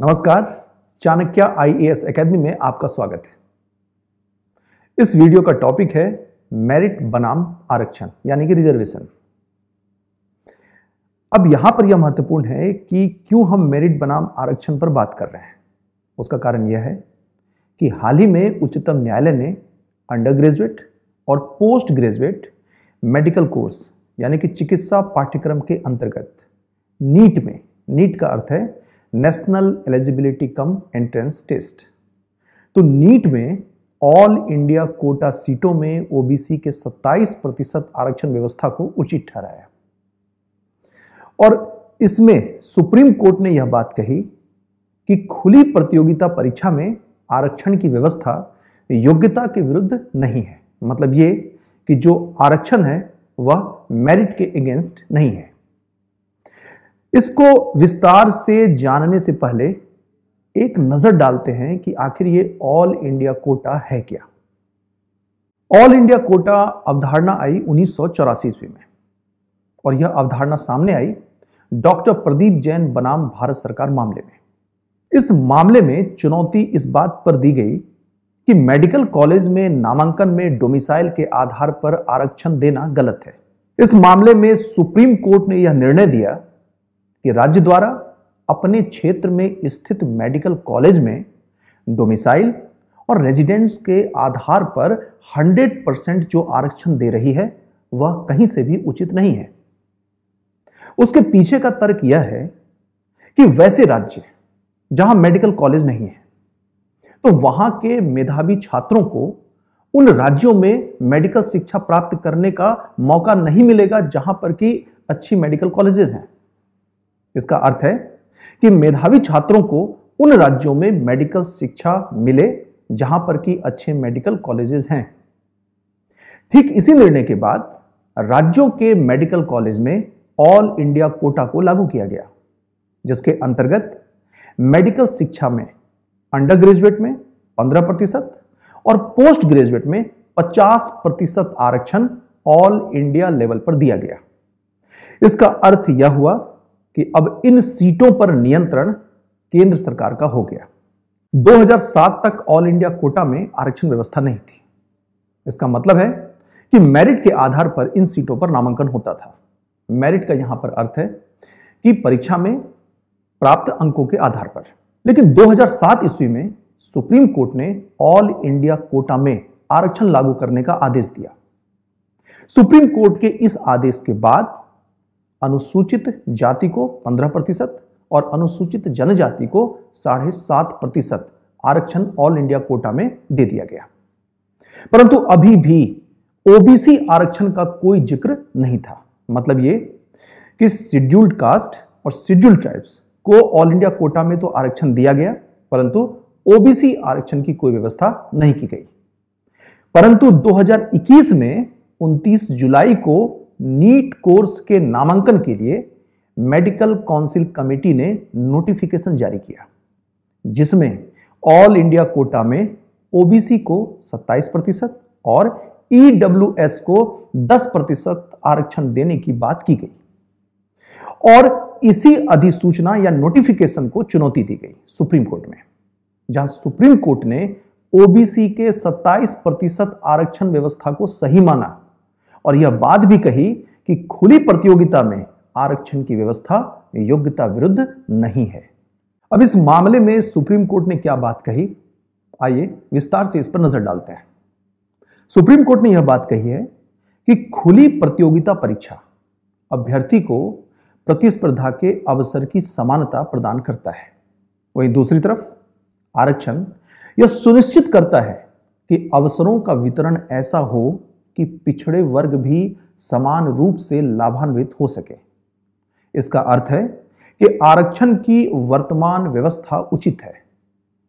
नमस्कार Chanakya IAS academy में आपका स्वागत है इस वीडियो का टॉपिक है मेरिट बनाम आरक्षण यानी कि रिजर्वेशन अब यहां पर यह महत्वपूर्ण है कि क्यों हम मेरिट बनाम आरक्षण पर बात कर रहे हैं उसका कारण यह है कि हाल ही में उच्चतम न्यायालय ने अंडर ग्रेजुएट और पोस्ट ग्रेजुएट मेडिकल कोर्स यानी कि चिकित्सा पाठ्यक्रम के अंतर्गत नीट में नीट का अर्थ है national eligibility cum entrance test तो नीट में ऑल इंडिया कोटा सीटों में ओबीसी के 27 प्रतिशत आरक्षण व्यवस्था को उचित ठहराया और इसमें सुप्रीम कोर्ट ने यह बात कही कि खुली प्रतियोगिता परीक्षा में आरक्षण की व्यवस्था योग्यता के विरुद्ध नहीं है मतलब ये कि जो आरक्षण है वह मेरिट के अगेंस्ट नहीं है इसको विस्तार से जानने से पहले एक नजर डालते हैं कि आखिर ये ऑल इंडिया कोटा है क्या ऑल इंडिया कोटा अवधारणा आई उन्नीस ईस्वी में और यह अवधारणा सामने आई डॉक्टर प्रदीप जैन बनाम भारत सरकार मामले में इस मामले में चुनौती इस बात पर दी गई कि मेडिकल कॉलेज में नामांकन में डोमिसाइल के आधार पर आरक्षण देना गलत है इस मामले में सुप्रीम कोर्ट ने यह निर्णय दिया कि राज्य द्वारा अपने क्षेत्र में स्थित मेडिकल कॉलेज में डोमिसाइल और रेजिडेंट्स के आधार पर 100 परसेंट जो आरक्षण दे रही है वह कहीं से भी उचित नहीं है उसके पीछे का तर्क यह है कि वैसे राज्य जहां मेडिकल कॉलेज नहीं है तो वहां के मेधावी छात्रों को उन राज्यों में मेडिकल शिक्षा प्राप्त करने का मौका नहीं मिलेगा जहां पर कि अच्छी मेडिकल कॉलेजेस हैं इसका अर्थ है कि मेधावी छात्रों को उन राज्यों में मेडिकल शिक्षा मिले जहां पर कि अच्छे मेडिकल कॉलेजेस हैं ठीक इसी निर्णय के बाद राज्यों के मेडिकल कॉलेज में ऑल इंडिया कोटा को लागू किया गया जिसके अंतर्गत मेडिकल शिक्षा में अंडर ग्रेजुएट में 15 प्रतिशत और पोस्ट ग्रेजुएट में 50 प्रतिशत आरक्षण ऑल इंडिया लेवल पर दिया गया इसका अर्थ यह हुआ कि अब इन सीटों पर नियंत्रण केंद्र सरकार का हो गया 2007 तक ऑल इंडिया कोटा में आरक्षण व्यवस्था नहीं थी इसका मतलब है कि मेरिट के आधार पर इन सीटों पर नामांकन होता था मेरिट का यहां पर अर्थ है कि परीक्षा में प्राप्त अंकों के आधार पर लेकिन 2007 ईस्वी में सुप्रीम कोर्ट ने ऑल इंडिया कोटा में आरक्षण लागू करने का आदेश दिया सुप्रीम कोर्ट के इस आदेश के बाद अनुसूचित जाति को 15 प्रतिशत और अनुसूचित जनजाति को साढ़े सात प्रतिशत आरक्षण ऑल इंडिया कोटा में दे दिया गया परंतु अभी भी ओबीसी आरक्षण का कोई जिक्र नहीं था मतलब ये कि शेड्यूल्ड कास्ट और शेड्यूल्ड ट्राइब्स को ऑल इंडिया कोटा में तो आरक्षण दिया गया परंतु ओबीसी आरक्षण की कोई व्यवस्था नहीं की गई परंतु 2021 में 29 जुलाई को नीट कोर्स के नामांकन के लिए मेडिकल काउंसिल कमेटी ने नोटिफिकेशन जारी किया जिसमें ऑल इंडिया कोटा में ओबीसी को 27 प्रतिशत और ईडब्ल्यू को 10 प्रतिशत आरक्षण देने की बात की गई और इसी अधिसूचना या नोटिफिकेशन को चुनौती दी गई सुप्रीम कोर्ट में जहां सुप्रीम कोर्ट ने ओबीसी के 27 प्रतिशत आरक्षण व्यवस्था को सही माना और यह बात भी कही कि खुली प्रतियोगिता में आरक्षण की व्यवस्था योग्यता विरुद्ध नहीं है अब इस मामले में सुप्रीम कोर्ट ने क्या बात कही आइए विस्तार से इस पर नजर डालते हैं सुप्रीम कोर्ट ने यह बात कही है कि खुली प्रतियोगिता परीक्षा अभ्यर्थी को प्रतिस्पर्धा के अवसर की समानता प्रदान करता है वहीं दूसरी तरफ आरक्षण यह सुनिश्चित करता है कि अवसरों का वितरण ऐसा हो कि पिछड़े वर्ग भी समान रूप से लाभान्वित हो सके इसका अर्थ है कि आरक्षण की वर्तमान व्यवस्था उचित है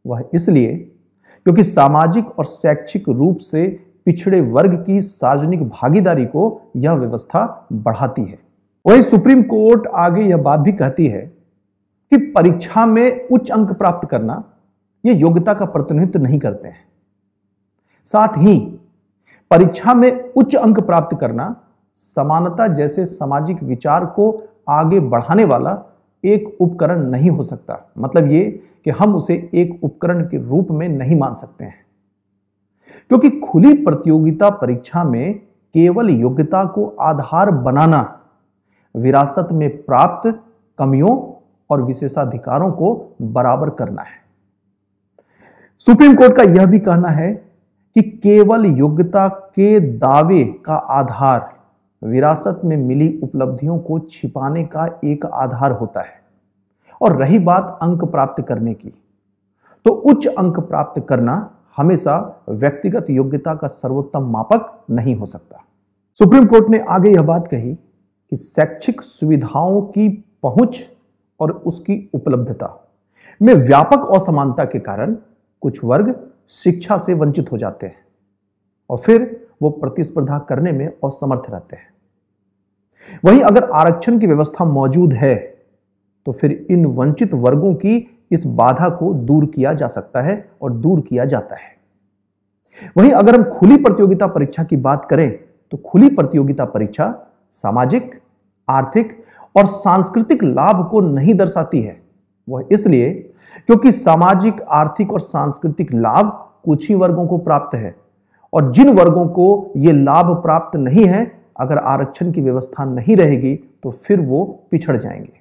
वह इसलिए क्योंकि सामाजिक और शैक्षिक रूप से पिछड़े वर्ग की सार्वजनिक भागीदारी को यह व्यवस्था बढ़ाती है वही सुप्रीम कोर्ट आगे यह बात भी कहती है कि परीक्षा में उच्च अंक प्राप्त करना यह योग्यता का प्रतिनिधित्व नहीं करते हैं साथ ही परीक्षा में उच्च अंक प्राप्त करना समानता जैसे सामाजिक विचार को आगे बढ़ाने वाला एक उपकरण नहीं हो सकता मतलब ये कि हम उसे एक उपकरण के रूप में नहीं मान सकते हैं क्योंकि खुली प्रतियोगिता परीक्षा में केवल योग्यता को आधार बनाना विरासत में प्राप्त कमियों और विशेषाधिकारों को बराबर करना है सुप्रीम कोर्ट का यह भी कहना है कि केवल योग्यता के दावे का आधार विरासत में मिली उपलब्धियों को छिपाने का एक आधार होता है और रही बात अंक प्राप्त करने की तो उच्च अंक प्राप्त करना हमेशा व्यक्तिगत योग्यता का सर्वोत्तम मापक नहीं हो सकता सुप्रीम कोर्ट ने आगे यह बात कही कि शैक्षिक सुविधाओं की पहुंच और उसकी उपलब्धता में व्यापक असमानता के कारण कुछ वर्ग शिक्षा से वंचित हो जाते हैं और फिर वो प्रतिस्पर्धा करने में असमर्थ रहते हैं वहीं अगर आरक्षण की व्यवस्था मौजूद है तो फिर इन वंचित वर्गों की इस बाधा को दूर किया जा सकता है और दूर किया जाता है वहीं अगर हम खुली प्रतियोगिता परीक्षा की बात करें तो खुली प्रतियोगिता परीक्षा सामाजिक आर्थिक और सांस्कृतिक लाभ को नहीं दर्शाती है वह इसलिए क्योंकि सामाजिक आर्थिक और सांस्कृतिक लाभ कुछ ही वर्गों को प्राप्त है और जिन वर्गों को ये लाभ प्राप्त नहीं है अगर आरक्षण की व्यवस्था नहीं रहेगी तो फिर वो पिछड़ जाएंगे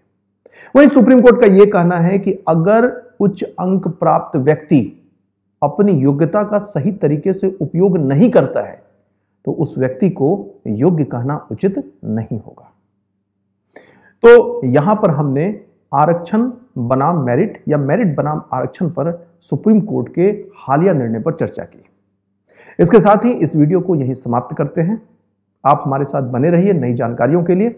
वहीं सुप्रीम कोर्ट का यह कहना है कि अगर उच्च अंक प्राप्त व्यक्ति अपनी योग्यता का सही तरीके से उपयोग नहीं करता है तो उस व्यक्ति को योग्य कहना उचित नहीं होगा तो यहां पर हमने आरक्षण बनाम मेरिट या मेरिट बनाम आरक्षण पर सुप्रीम कोर्ट के हालिया निर्णय पर चर्चा की इसके साथ ही इस वीडियो को यही समाप्त करते हैं आप हमारे साथ बने रहिए नई जानकारियों के लिए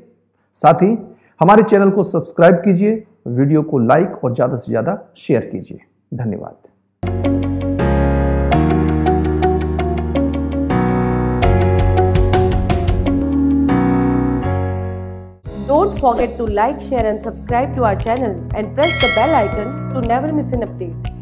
साथ ही हमारे चैनल को सब्सक्राइब कीजिए वीडियो को लाइक और ज़्यादा से ज़्यादा शेयर कीजिए धन्यवाद forget to like, share and subscribe to our channel and press the bell icon to never miss an update.